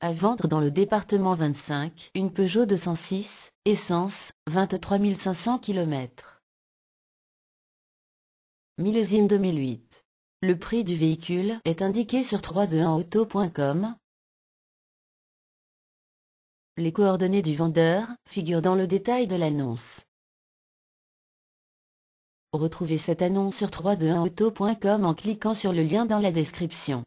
À vendre dans le département 25, une Peugeot 206, essence, 23 500 km. Millésime 2008. Le prix du véhicule est indiqué sur 321auto.com. Les coordonnées du vendeur figurent dans le détail de l'annonce. Retrouvez cette annonce sur 321auto.com en cliquant sur le lien dans la description.